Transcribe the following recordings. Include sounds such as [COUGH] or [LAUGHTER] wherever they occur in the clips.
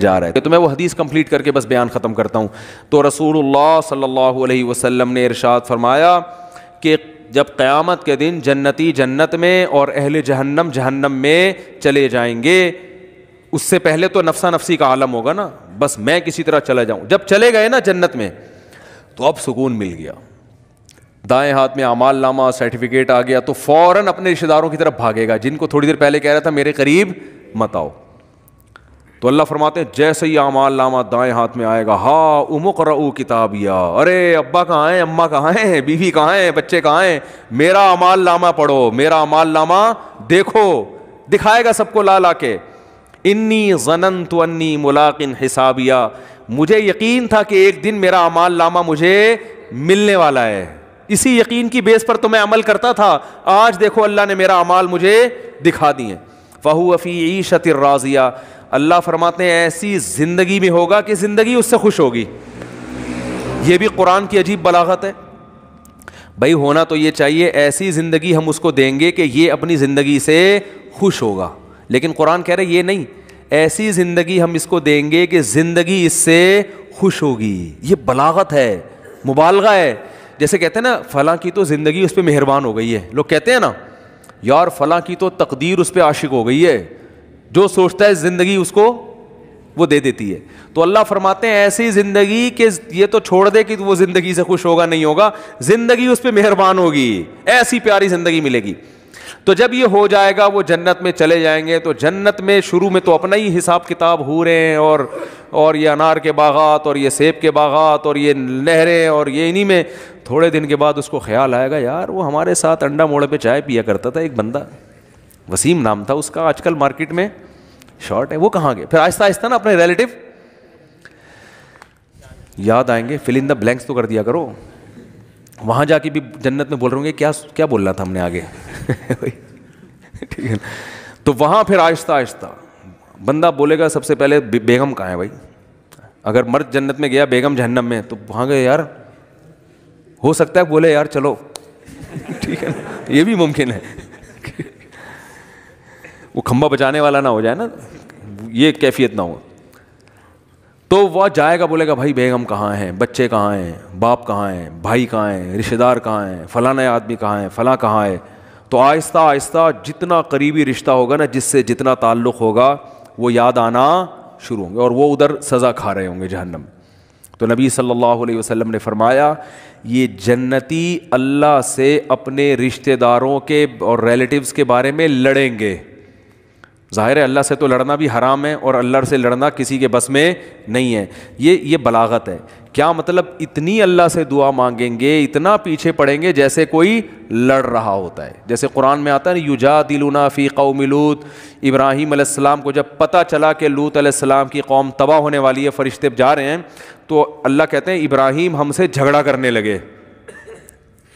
जा रहा है तो मैं वो हदीस कंप्लीट करके बस बयान ख़त्म करता हूँ तो रसूल सल्ला अलैहि ने इरशाद फरमाया कि जब क़यामत के दिन जन्नती जन्नत में और अहल जहन्नम जहन्नम में चले जाएंगे उससे पहले तो नफसा नफसी का आलम होगा ना बस मैं किसी तरह चला जाऊँ जब चले गए ना जन्नत में तो अब सुकून मिल गया दाएं हाथ में अमाल नामा सर्टिफिकेट आ गया तो फ़ौरन अपने रिश्तेदारों की तरफ भागेगा जिनको थोड़ी देर पहले कह रहा था मेरे करीब मत आओ तो अल्लाह फरमाते हैं जैसे ही आमाल नामा दाएं हाथ में आएगा हा उमुक रू किताबिया अरे अब्बा कहाँ हैं अम्मा कहाँ हैं बीवी कहाँ हैं बच्चे कहाँ हैं मेरा अमाल नामा पढ़ो मेरा अमाल नामा देखो दिखाएगा सबको ला ला के इन्नी जनन तो अन्नी मुलाकिन हिसाबिया मुझे यकीन था कि एक दिन मेरा अमाल नामा मुझे मिलने वाला है इसी यकीन की बेस पर तो मैं अमल करता था आज देखो अल्लाह ने मेरा अमाल मुझे दिखा दिए फ़हू अफ़ी ईशतर राज़िया अल्लाह फरमाते हैं ऐसी ज़िंदगी में होगा कि ज़िंदगी उससे खुश होगी ये भी कुरान की अजीब बलागत है भाई होना तो ये चाहिए ऐसी ज़िंदगी हम उसको देंगे कि ये अपनी ज़िंदगी से खुश होगा लेकिन कुरान कह रहे ये नहीं ऐसी ज़िंदगी हम इसको देंगे कि ज़िंदगी इससे खुश होगी ये बलागत है मुबालगा है जैसे कहते हैं ना फला की तो ज़िंदगी उस पर मेहरबान हो गई है लोग कहते हैं ना यार फला की तो तकदीर उस पर आशिक हो गई है जो सोचता है ज़िंदगी उसको वो दे देती है तो अल्लाह फरमाते हैं ऐसी ज़िंदगी के ये तो छोड़ दे कि वो ज़िंदगी से खुश होगा नहीं होगा ज़िंदगी उस पर मेहरबान होगी ऐसी प्यारी ज़िंदगी मिलेगी तो जब ये हो जाएगा वो जन्नत में चले जाएंगे तो जन्नत में शुरू में तो अपना ही हिसाब किताब हो रहे हैं और और ये अनार के बागात और ये सेब के बागात और ये नहरें और ये इन्हीं में थोड़े दिन के बाद उसको ख्याल आएगा यार वो हमारे साथ अंडा मोड़े पे चाय पिया करता था एक बंदा वसीम नाम था उसका आजकल मार्केट में शॉर्ट है वो कहाँ गए फिर आहिस्ता आहिस्ता ना अपने रिलेटिव याद आएंगे फिल इन द ब्लैंक्स तो कर दिया करो वहाँ जाके भी जन्नत में बोल रहे होंगे क्या क्या बोलना था हमने आगे [LAUGHS] ठीक है तो वहाँ फिर आहिस्ता आहिस्ता बंदा बोलेगा सबसे पहले बेगम कहाँ है भाई अगर मर्द जन्नत में गया बेगम जहन्नम में तो वहाँ गए यार हो सकता है बोले यार चलो [LAUGHS] ठीक है ये भी मुमकिन है वो खम्बा बचाने वाला ना हो जाए ना ये कैफियत ना हो तो वह जाएगा बोलेगा भाई बेगम कहाँ हैं बच्चे कहाँ हैं बाप कहाँ हैं भाई कहाँ हैं रिश्तेदार कहाँ हैं फलाना आदमी कहाँ हैं फ़लाँ कहाँ है तो आहिस्ता आहिस्ता जितना करीबी रिश्ता होगा ना जिससे जितना ताल्लुक़ होगा वो याद आना शुरू होंगे और वो उधर सज़ा खा रहे होंगे जहन्नम तो नबी सल्लल्लाहु अलैहि वसल्लम ने फरमाया ये जन्नती अल्लाह से अपने रिश्तेदारों के और रिलेटिव्स के बारे में लड़ेंगे ज़ाहिर है अल्लाह से तो लड़ना भी हराम है और अल्लाह से लड़ना किसी के बस में नहीं है ये ये बलागत है क्या मतलब इतनी अल्लाह से दुआ मांगेंगे इतना पीछे पड़ेंगे जैसे कोई लड़ रहा होता है जैसे कुरान में आता है ना युजा दिलुना फ़ी कौम लूत इब्राहिम अलैहिस्सलाम को जब पता चला कि लूत अलैहिस्सलाम की कौम तबाह होने वाली है फरिश्ते जा रहे हैं तो अल्लाह कहते हैं इब्राहिम हमसे झगड़ा करने लगे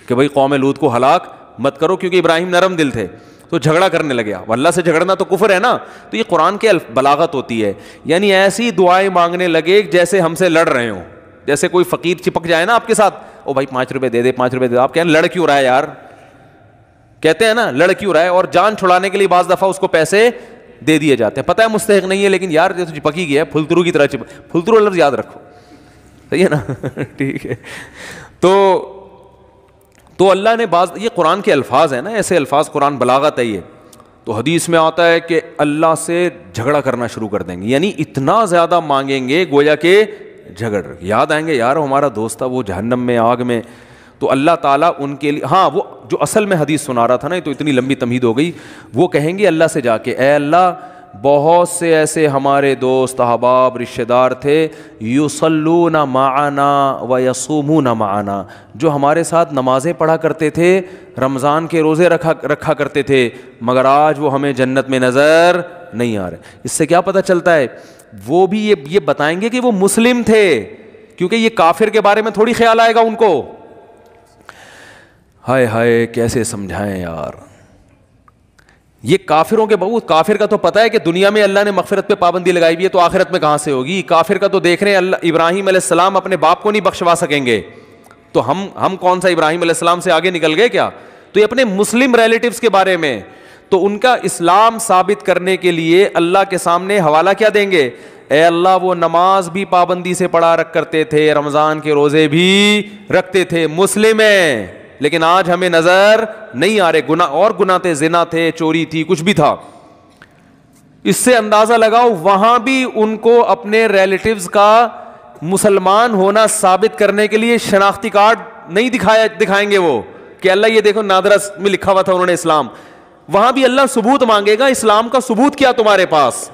कि भाई कौम लूत को हलाक मत करो क्योंकि इब्राहिम नरम दिल थे तो झगड़ा करने लगे आप अल्लाह से झगड़ना तो कुफर है ना तो ये कुरान के बलागत होती है यानी ऐसी दुआएं मांगने लगे जैसे हमसे लड़ रहे हों जैसे कोई फ़कीर चिपक जाए ना आपके साथ ओ भाई पाँच रुपये दे दे पाँच रुपये दे आप कहें लड़ क्यों रहा है यार कहते हैं ना लड़ क्यों रहा है और जान छुड़ाने के लिए बाज दफ़ा उसको पैसे दे दिए जाते हैं पता है मुस्तक नहीं है लेकिन यार ये तो चिपक ही गया फुलतरू की तरह चिपक फुलतरू लफ्ज़ याद रखो सही है ना [LAUGHS] ठीक है तो तो अल्लाह ने बाज ये कुरान के अल्फाज हैं ना ऐसे अल्फाज कुरान बलागत है ये तो हदीस में आता है कि अल्लाह से झगड़ा करना शुरू कर देंगे यानी इतना ज़्यादा मांगेंगे गोया के झगड़ याद आएंगे यार हमारा दोस्त था वो जहन्नम में आग में तो अल्लाह ताला उनके लिए हाँ वो जो असल में हदीस सुना रहा था ना तो इतनी लंबी तमीद हो गई वो कहेंगे अल्लाह से जाके ए अल्लाह बहुत से ऐसे हमारे दोस्त अहबाब रिश्तेदार थे न माना व यसूमू न माना जो हमारे साथ नमाज़ें पढ़ा करते थे रमज़ान के रोज़े रखा रखा करते थे मगर आज वो हमें जन्नत में नज़र नहीं आ रहे इससे क्या पता चलता है वो भी ये ये बताएंगे कि वो मुस्लिम थे क्योंकि ये काफिर के बारे में थोड़ी ख्याल आएगा उनको हाय हाय कैसे समझाएं यार ये काफिरों के बहुत काफिर का तो पता है कि दुनिया में अल्लाह ने मफफरत पे पाबंदी लगाई हुई है तो आखिरत में कहाँ से होगी काफिर का तो देख रहे हैं इब्राहिम अलैहिस्सलाम अपने बाप को नहीं बख्शवा सकेंगे तो हम हम कौन सा इब्राहिम सलाम से आगे निकल गए क्या तो ये अपने मुस्लिम रिलेटिव के बारे में तो उनका इस्लाम साबित करने के लिए अल्लाह के सामने हवाला क्या देंगे ए अल्लाह वो नमाज भी पाबंदी से पढ़ा रख करते थे रमज़ान के रोज़े भी रखते थे मुस्लिम है लेकिन आज हमें नजर नहीं आ रहे गुना और गुना थे जिना थे चोरी थी कुछ भी था इससे अंदाजा लगाओ वहां भी उनको अपने रिलेटिव्स का मुसलमान होना साबित करने के लिए शनाख्ती कार्ड नहीं दिखाया दिखाएंगे वो कि अल्लाह ये देखो नादरस में लिखा हुआ था उन्होंने इस्लाम वहां भी अल्लाह सबूत मांगेगा इस्लाम का सबूत क्या तुम्हारे पास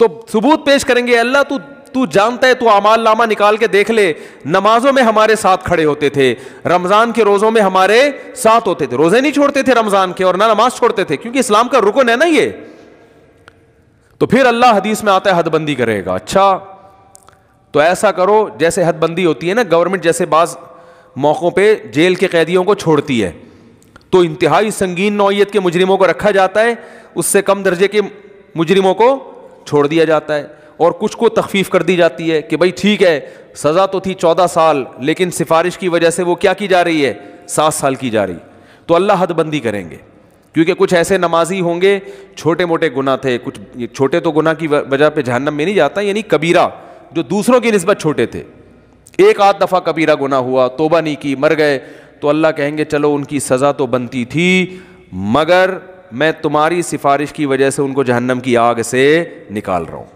तो सबूत पेश करेंगे अल्लाह तू तू जानता है तू अमाल नामा निकाल के देख ले नमाजों में हमारे साथ खड़े होते थे रमज़ान के रोज़ों में हमारे साथ होते थे रोज़े नहीं छोड़ते थे रमज़ान के और ना नमाज छोड़ते थे क्योंकि इस्लाम का रुकन है ना ये तो फिर अल्लाह हदीस में आता है हदबंदी करेगा अच्छा तो ऐसा करो जैसे हदबंदी होती है ना गवर्नमेंट जैसे बाज़ मौक़ों पर जेल के कैदियों को छोड़ती है तो इंतहाई संगीन नौीयत के मुजरिमों को रखा जाता है उससे कम दर्जे के मुजरिमों को छोड़ दिया जाता है और कुछ को तखफीफ कर दी जाती है कि भाई ठीक है सज़ा तो थी चौदह साल लेकिन सिफारिश की वजह से वो क्या की जा रही है सात साल की जा रही तो अल्लाह हदबंदी करेंगे क्योंकि कुछ ऐसे नमाजी होंगे छोटे मोटे गुना थे कुछ छोटे तो गुना की वजह पे जहन्नम में नहीं जाता यानी कबीरा जो दूसरों की नस्बत छोटे थे एक आध दफ़ा कबीरा गुना हुआ तोबा नहीं की मर गए तो अल्लाह कहेंगे चलो उनकी सज़ा तो बनती थी मगर मैं तुम्हारी सिफारिश की वजह से उनको जहन्नम की आग से निकाल रहा हूँ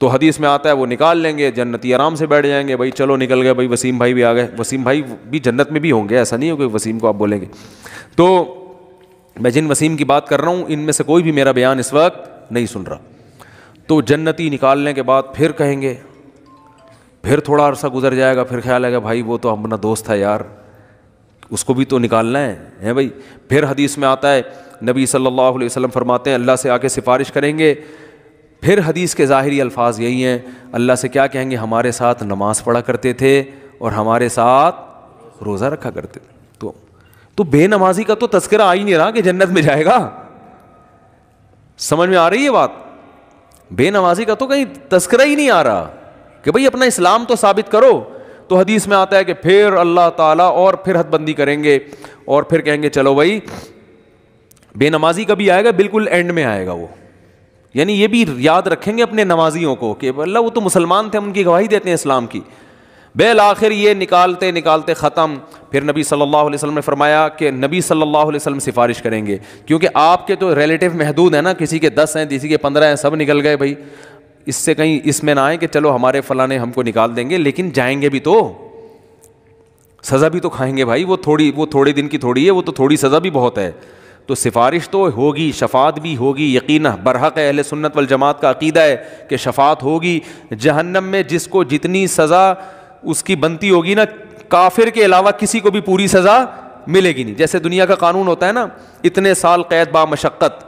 तो हदीस में आता है वो निकाल लेंगे जन्नती आराम से बैठ जाएंगे भाई चलो निकल गए भाई वसीम भाई भी आ गए वसीम भाई भी जन्नत में भी होंगे ऐसा नहीं हो कि वसीम को आप बोलेंगे तो मैं जिन वसीम की बात कर रहा हूँ इनमें से कोई भी मेरा बयान इस वक्त नहीं सुन रहा तो जन्नती निकालने के बाद फिर कहेंगे फिर थोड़ा अरसा गुजर जाएगा फिर ख्याल आएगा भाई वो तो अपना दोस्त है यार उसको भी तो निकालना है हैं भाई फिर हदीस में आता है नबी सल्लल्लाहु अलैहि वसल्लम फरमाते हैं अल्लाह से आके सिफारिश करेंगे फिर हदीस के ज़ाहरी अल्फाज यही हैं अल्लाह से क्या कहेंगे हमारे साथ नमाज़ पढ़ा करते थे और हमारे साथ रोज़ा रखा करते थे तो तो बेनमाजी का तो तस्करा आ ही नहीं रहा कि जन्नत में जाएगा समझ में आ रही है बात बेनमाजी का तो कहीं तस्करा ही नहीं आ रहा कि भाई अपना इस्लाम तो साबित करो तो हदीस में आता है कि फिर अल्लाह ताला और फिर हदबंदी करेंगे और फिर कहेंगे चलो भाई बेनमाजी कभी आएगा बिल्कुल एंड में आएगा वो यानी ये भी याद रखेंगे अपने नमाजियों को कि अल्लाह वो तो मुसलमान थे उनकी गवाही देते हैं इस्लाम की बेल आखिर ये निकालते निकालते ख़त्म फिर नबी सल्लल्लाहु अलैहि वसल्लम ने फरमाया कि नबी सल्लल्लाहु अलैहि वसल्लम सिफारिश करेंगे क्योंकि आपके तो रिलेटिव महदूद हैं ना किसी के दस हैं किसी के पंद्रह हैं सब निकल गए भाई इससे कहीं इसमें ना आए कि चलो हमारे फलाने हमको निकाल देंगे लेकिन जाएंगे भी तो सज़ा भी तो खाएंगे भाई वो थोड़ी वो थोड़े दिन की थोड़ी है वो तो थोड़ी सज़ा भी बहुत है तो सिफारिश तो होगी शफात भी होगी यकीन बरहक अहल सुन्नत वल जमात का अकीदा है कि शफात होगी जहन्नम में जिसको जितनी सज़ा उसकी बनती होगी ना काफिर के अलावा किसी को भी पूरी सज़ा मिलेगी नहीं जैसे दुनिया का कानून होता है ना इतने साल कैद बा मशक्क़त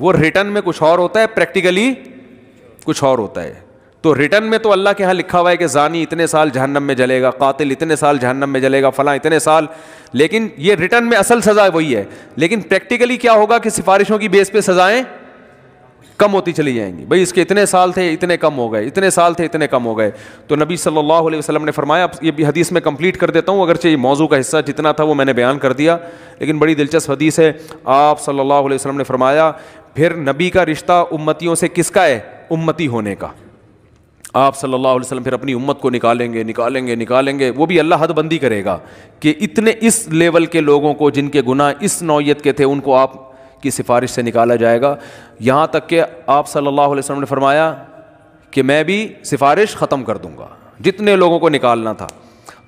वो रिटर्न में कुछ और होता है प्रैक्टिकली कुछ और होता है तो रिटर्न में तो अल्लाह के यहाँ लिखा हुआ है कि जानी इतने साल जहन्नम में जलेगा कातिल इतने साल जहन्नम में जलेगा फ़लाँ इतने साल लेकिन ये रिटर्न में असल सज़ा वही है लेकिन प्रैक्टिकली क्या होगा कि सिफारिशों की बेस पे सज़ाएँ कम होती चली जाएंगी भाई इसके इतने साल थे इतने कम हो गए इतने साल थे इतने कम हो गए तो नबी सल्लल्लाहु अलैहि वसल्लम ने फरमाया अब ये भी हदीस में कंप्लीट कर देता हूँ अगरचे ये मौजू का हिस्सा जितना था वो मैंने बयान कर दिया लेकिन बड़ी दिलचस्प हदीस है आप सल्लल्लाहु अलैहि वसल्लम ने फरमाया फिर नबी का रिश्ता उम्मतियों से किसका है उम्मती होने का आप सल्लल्लाहु अलैहि वसल्लम फिर अपनी उम्मत को निकालेंगे निकालेंगे निकालेंगे वो भी अल्लाह हदबंदी करेगा कि इतने इस लेवल के लोगों को जिनके गुनाह इस नौीयत के थे उनको आप की सिफारिश से निकाला जाएगा यहाँ तक कि आप सल्लल्लाहु अलैहि वसल्लम ने फरमाया कि मैं भी सिफारिश ख़त्म कर दूँगा जितने लोगों को निकालना था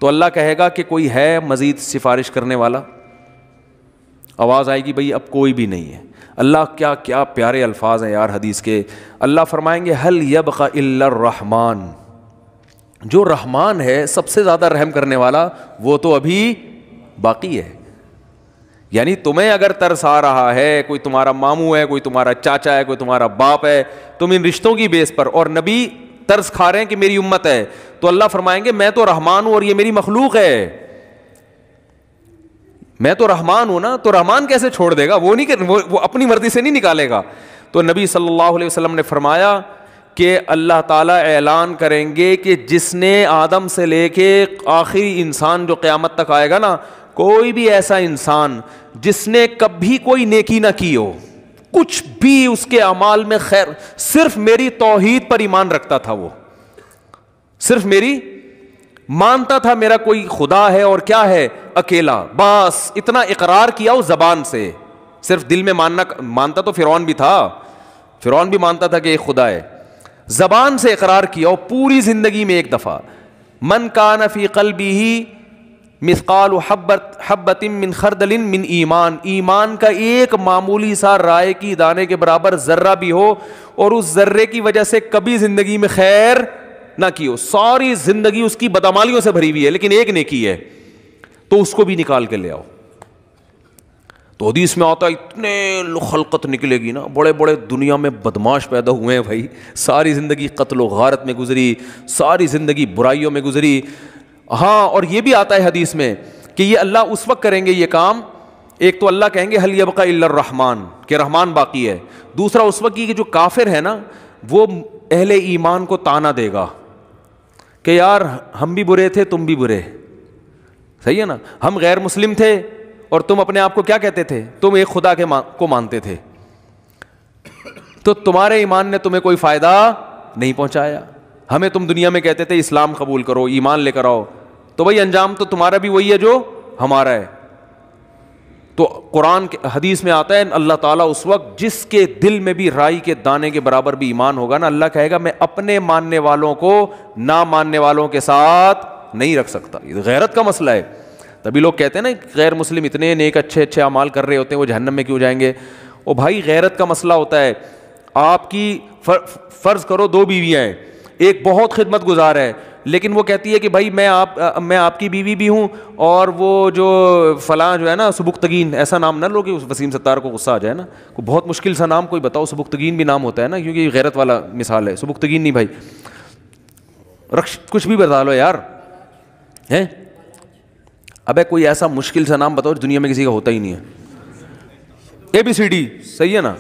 तो अल्लाह कहेगा कि कोई है मज़ीद सिफारिश करने वाला आवाज़ आएगी भाई अब कोई भी नहीं है अल्लाह क्या क्या प्यारे अल्फाज हैं यार हदीस के अल्लाह फरमाएंगे हल यब का रहमान जो रहमान है सबसे ज़्यादा रहम करने वाला वो तो अभी बाकी है यानी तुम्हें अगर तरस आ रहा है कोई तुम्हारा मामू है कोई तुम्हारा चाचा है कोई तुम्हारा बाप है तुम इन रिश्तों की बेस पर और नबी तरस खा रहे हैं कि मेरी उम्मत है तो अल्लाह फरमाएंगे मैं तो रहमान हूँ और ये मेरी मखलूक है मैं तो रहमान हूं ना तो रहमान कैसे छोड़ देगा वो नहीं वो, वो अपनी मर्जी से नहीं निकालेगा तो नबी सल्लल्लाहु अलैहि वसल्लम ने फरमाया कि अल्लाह ताला ऐलान करेंगे कि जिसने आदम से लेके आखिरी इंसान जो क़यामत तक आएगा ना कोई भी ऐसा इंसान जिसने कभी कोई नेकी ना की हो कुछ भी उसके अमाल में खैर सिर्फ मेरी तोहीद पर ईमान रखता था वो सिर्फ मेरी मानता था मेरा कोई खुदा है और क्या है अकेला बस इतना इकरार किया उस जबान से सिर्फ दिल में मानना मानता तो फिरौन भी था फिरौन भी मानता था कि एक खुदा है जबान से इकरार किया और पूरी जिंदगी में एक दफ़ा मन का नफ़ी कल भी ही मिसकाल हब्बत हब्बतिन मिन खरदलिन मिन ईमान ईमान का एक मामूली सा राय की दाने के बराबर जर्रा भी हो और उस जर्रे की वजह से कभी ज़िंदगी में खैर ना कि हो सारी जिंदगी उसकी बदामालियों से भरी हुई है लेकिन एक नेकी है तो उसको भी निकाल के ले आओ तो हदीस में आता इतने खलकत निकलेगी ना बड़े बड़े दुनिया में बदमाश पैदा हुए हैं भाई सारी ज़िंदगी कत्ल गारत में गुजरी सारी ज़िंदगी बुराइयों में गुजरी हाँ और ये भी आता है हदीस में कि ये अल्लाह उस वक्त करेंगे ये काम एक तो अल्लाह कहेंगे हल यबका रहमान के रहमान बाकी है दूसरा उस वक्त की जो काफिर है ना वो अहले ईमान को ताना देगा कि यार हम भी बुरे थे तुम भी बुरे सही है ना हम गैर मुस्लिम थे और तुम अपने आप को क्या कहते थे तुम एक खुदा के मा, को मानते थे तो तुम्हारे ईमान ने तुम्हें कोई फ़ायदा नहीं पहुंचाया हमें तुम दुनिया में कहते थे इस्लाम कबूल करो ईमान लेकर आओ तो भाई अंजाम तो तुम्हारा भी वही है जो हमारा है तो कुरान के हदीस में आता है अल्लाह ताला उस वक्त जिसके दिल में भी राई के दाने के बराबर भी ईमान होगा ना अल्लाह कहेगा मैं अपने मानने वालों को ना मानने वालों के साथ नहीं रख सकता ये तो गैरत का मसला है तभी लोग कहते हैं ना गैर मुस्लिम इतने नेक अच्छे अच्छे अमाल कर रहे होते हैं वो जहन्नम में क्यों जाएंगे ओ भाई गैरत का मसला होता है आपकी फ़र्ज़ करो दो बीवियाँ हैं एक बहुत खिदमत गुजार है लेकिन वो कहती है कि भाई मैं आप आ, मैं आपकी बीवी भी हूँ और वो जो फलां जो है ना सबुकतगीन ऐसा नाम ना लो कि उस वसीम सत्तार को गुस्सा आ जाए ना को बहुत मुश्किल सा नाम कोई बताओ सबुकतगीन भी नाम होता है ना क्योंकि गैरत वाला मिसाल है सबुकतगीन नहीं भाई रक्ष कुछ भी बता लो यार हैं अबे कोई ऐसा मुश्किल सा नाम बताओ दुनिया में किसी का होता ही नहीं है ए बी सी डी सही है ना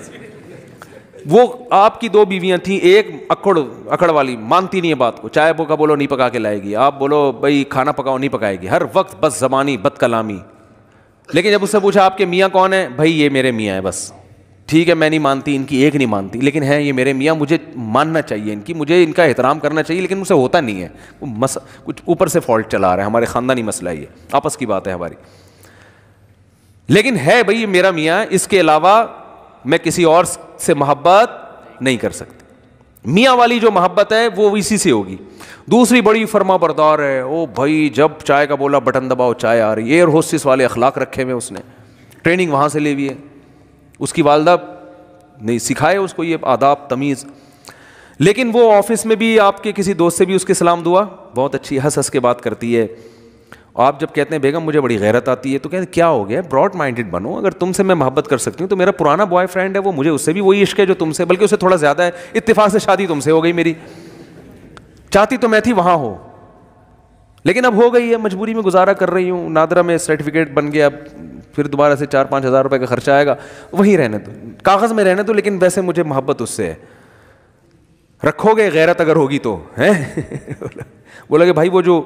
वो आपकी दो बीवियां थी एक अकड़ अकड़ वाली मानती नहीं है बात को चाय पोका बोलो नहीं पका के लाएगी आप बोलो भाई खाना पकाओ नहीं पकाएगी हर वक्त बस जबानी बद कलामी लेकिन जब उससे पूछा आपके मियाँ कौन है भाई ये मेरे मियाँ हैं बस ठीक है मैं नहीं मानती इनकी एक नहीं मानती लेकिन है ये मेरे मियाँ मुझे मानना चाहिए इनकी मुझे इनका एहतराम करना चाहिए लेकिन मुझसे होता नहीं है मस कुछ ऊपर से फॉल्ट चला रहा है हमारे ख़ानदानी मसला ये आपस की बात है हमारी लेकिन है भाई ये मेरा मियाँ इसके अलावा मैं किसी और से मोहब्बत नहीं कर सकती मियाँ वाली जो मोहब्बत है वो इसी से होगी दूसरी बड़ी फर्मा बरदार है ओ भाई जब चाय का बोला बटन दबाओ चाय आ रही एयर होस्टिस वाले अखलाक रखे हुए उसने ट्रेनिंग वहाँ से ले हुई है उसकी वालदा ने सिखाए उसको ये आदाब तमीज़ लेकिन वो ऑफिस में भी आपके किसी दोस्त से भी उसके सलाम दुआ बहुत अच्छी हंस हंस के बात करती है आप जब कहते हैं बेगम मुझे बड़ी गैरत आती है तो कहते क्या हो गया ब्रॉड माइंडेड बनो अगर तुमसे मैं मोहब्बत कर सकती हूँ तो मेरा पुराना बॉयफ्रेंड है वो मुझे उससे भी वही इश्क है जो तुमसे बल्कि उससे थोड़ा ज़्यादा है इतफाक से शादी तुमसे हो गई मेरी चाहती तो मैं थी वहाँ हो लेकिन अब हो गई है मजबूरी में गुजारा कर रही हूँ नादरा में सर्टिफिकेट बन गया अब फिर दोबारा से चार पाँच हज़ार रुपये का खर्चा आएगा वहीं रहने दो कागज़ में रहने दो लेकिन वैसे मुझे मोहब्बत उससे है रखोगे गैरत अगर होगी तो हैं [LAUGHS] बोला कि भाई वो जो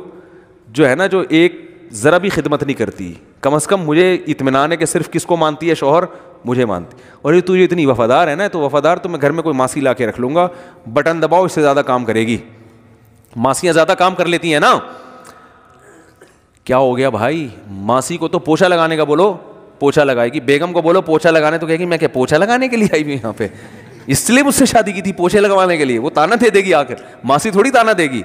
जो है ना जो एक ज़रा भी खिदमत नहीं करती कम अज़ कम मुझे इतमान है कि सिर्फ किसको मानती है शोहर मुझे मानती और ये तुझे इतनी वफ़ादार है ना तो वफ़ादार तो मैं घर में कोई मासी ला के रख लूँगा बटन दबाओ इससे ज़्यादा काम करेगी मासियाँ ज़्यादा काम कर लेती हैं ना क्या हो गया भाई मासी को तो पोछा लगाने का बोलो पोछा लगाएगी बेगम को बोलो पोछा लगाने तो कहेगी मैं क्या पोछा लगाने के लिए आई हूँ यहाँ पे इसलिए मुझसे शादी की थी पोछे लगवाने के लिए वो ताना दे देगी आकर मासी थोड़ी ताना देगी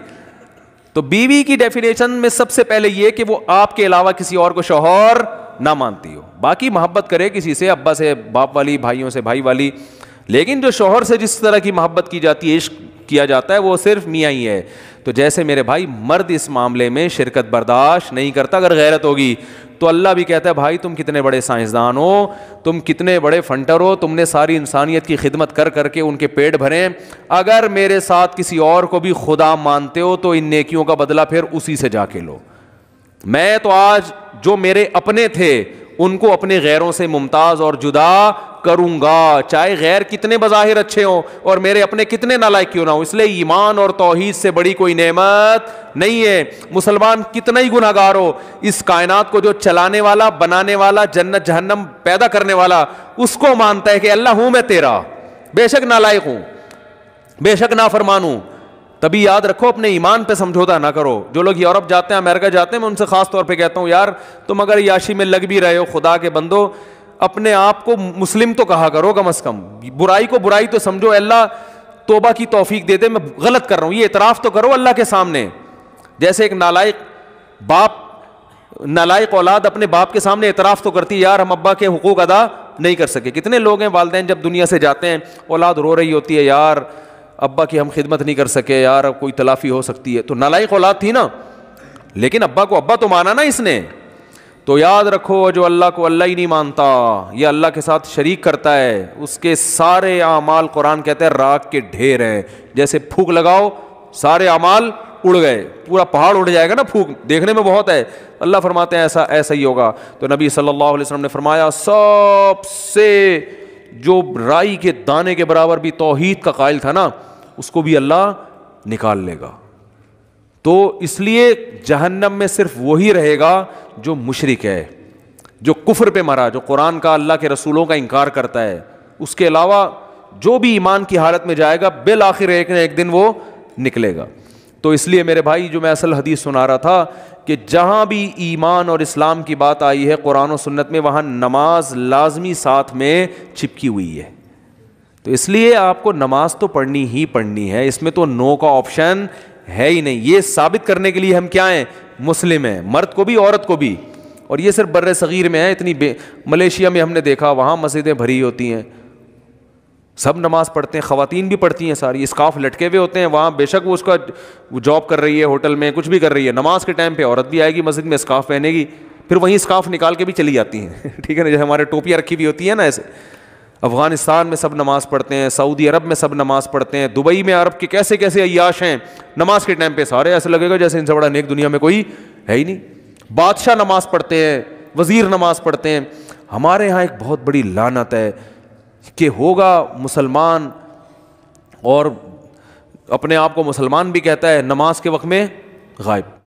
तो बीवी की डेफिनेशन में सबसे पहले यह कि वो आपके अलावा किसी और को शोहर ना मानती हो बाकी मोहब्बत करे किसी से अब्बा से बाप वाली भाइयों से भाई वाली लेकिन जो शोहर से जिस तरह की मोहब्बत की जाती है इश्क किया जाता है वो सिर्फ मियाँ ही है तो जैसे मेरे भाई मर्द इस मामले में शिरकत बर्दाश्त नहीं करता अगर गैरत होगी तो अल्लाह भी कहता है भाई तुम कितने बड़े साइंसदान हो तुम कितने बड़े फंटर हो तुमने सारी इंसानियत की खिदमत कर करके उनके पेट भरे अगर मेरे साथ किसी और को भी खुदा मानते हो तो इन नेकियों का बदला फिर उसी से जाके लो मैं तो आज जो मेरे अपने थे उनको अपने गैरों से मुमताज़ और जुदा करूंगा चाहे गैर कितने बज़ाहिर अच्छे हों और मेरे अपने कितने नालायक क्यों ना हो इसलिए ईमान और तोहहीद से बड़ी कोई नेमत नहीं है मुसलमान कितना ही गुनागार हो इस कायनात को जो चलाने वाला बनाने वाला जन्नत जहन्नम पैदा करने वाला उसको मानता है कि अल्लाह हूं मैं तेरा बेशक नालायक हूँ बेशक ना फरमानू तभी याद रखो अपने ईमान पे समझौता ना करो जो लोग यूरोप जाते हैं अमेरिका जाते हैं मैं उनसे ख़ास तौर पे कहता हूँ यार तुम अगर याशी में लग भी रहे हो खुदा के बंदो अपने आप को मुस्लिम तो कहा करो कम अज़ कम बुराई को बुराई तो समझो अल्लाह तोबा की तोफ़ीक़ दे दे मैं गलत कर रहा हूँ ये इतराफ़ तो करो अल्लाह के सामने जैसे एक नालायक बाप नालायक औलाद अपने बाप के सामने इतराफ़ तो करती यार हम अब्बा के हकूक़ अदा नहीं कर सके कितने लोग हैं वालदेन जब दुनिया से जाते हैं औलाद रो रही होती है यार अब्बा की हम खिदमत नहीं कर सके यार अब कोई तलाफी हो सकती है तो नालायक औलाद थी ना लेकिन अब्बा को अब्बा तो माना ना इसने तो याद रखो जो अल्लाह को अल्लाह ही नहीं मानता या अल्लाह के साथ शरीक करता है उसके सारे अमाल कुरान कहते हैं राग के ढेर हैं जैसे फूक लगाओ सारे अमाल उड़ गए पूरा पहाड़ उड़ जाएगा ना फूक देखने में बहुत है अल्लाह फरमाते हैं ऐसा ऐसा ही होगा तो नबी सल्लल्लाहु अलैहि वसल्लम ने फरमाया सबसे जो राई के दाने के बराबर भी तोहहीद का कायल था ना उसको भी अल्लाह निकाल लेगा तो इसलिए जहन्नम में सिर्फ वही रहेगा जो मुशरक है जो कुफर पे मरा जो कुरान का अल्लाह के रसूलों का इनकार करता है उसके अलावा जो भी ईमान की हालत में जाएगा बिल आखिर एक न एक दिन वो निकलेगा तो इसलिए मेरे भाई जो मैं असल हदीस सुना रहा था कि जहाँ भी ईमान और इस्लाम की बात आई है कुरान और सुन्नत में वहाँ नमाज लाजमी साथ में चिपकी हुई है तो इसलिए आपको नमाज तो पढ़नी ही पढ़नी है इसमें तो नो का ऑप्शन है ही नहीं ये साबित करने के लिए हम क्या हैं मुस्लिम हैं मर्द को भी औरत को भी और ये सिर्फ बर सग़ीर में है इतनी मलेशिया में हमने देखा वहाँ मस्जिदें भरी होती हैं सब नमाज़ पढ़ते हैं ख़वातीन भी पढ़ती हैं सारी स्काफ लटके हुए होते हैं वहाँ बेशक वो उसका जॉब कर रही है होटल में कुछ भी कर रही है नमाज के टाइम पे औरत भी आएगी मस्जिद में स्काफ पहनेगी फिर वहीं स्काफ निकाल के भी चली जाती हैं [LAUGHS] ठीक है ना जैसे हमारे टोपियाँ रखी हुई होती हैं ना ऐसे अफ़गानिस्तान में सब नमाज़ पढ़ते हैं सऊदी अरब में सब नमाज़ पढ़ते हैं दुबई में अरब के कैसे कैसे अयाश हैं नमाज के टाइम पे सारे ऐसे लगेगा जैसे इनसे बड़ा नेक दुनिया में कोई है ही नहीं बादशाह नमाज पढ़ते हैं वज़ीर नमाज पढ़ते हैं हमारे यहाँ एक बहुत बड़ी लानत है कि होगा मुसलमान और अपने आप को मुसलमान भी कहता है नमाज के वक्त में गायब